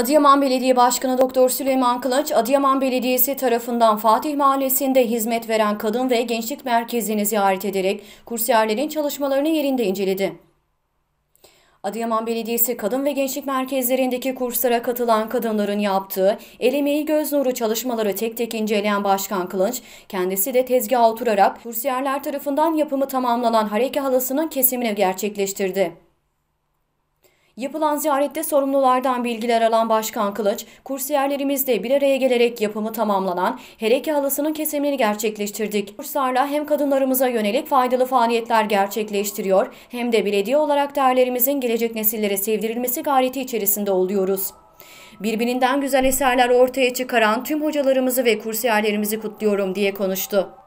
Adıyaman Belediye Başkanı Doktor Süleyman Kılıç, Adıyaman Belediyesi tarafından Fatih Mahallesi'nde hizmet veren kadın ve gençlik merkezini ziyaret ederek kursiyerlerin çalışmalarını yerinde inceledi. Adıyaman Belediyesi Kadın ve Gençlik Merkezlerindeki kurslara katılan kadınların yaptığı el emeği göz nuru çalışmaları tek tek inceleyen Başkan Kılınç, kendisi de tezgaha oturarak kursiyerler tarafından yapımı tamamlanan hareke halısının kesimini gerçekleştirdi. Yapılan ziyarette sorumlulardan bilgiler alan Başkan Kılıç, kursiyerlerimizle bir araya gelerek yapımı tamamlanan hereke halısının kesimini gerçekleştirdik. Kurslarla hem kadınlarımıza yönelik faydalı faaliyetler gerçekleştiriyor hem de belediye olarak değerlerimizin gelecek nesillere sevdirilmesi gayreti içerisinde oluyoruz. Birbirinden güzel eserler ortaya çıkaran tüm hocalarımızı ve kursiyerlerimizi kutluyorum diye konuştu.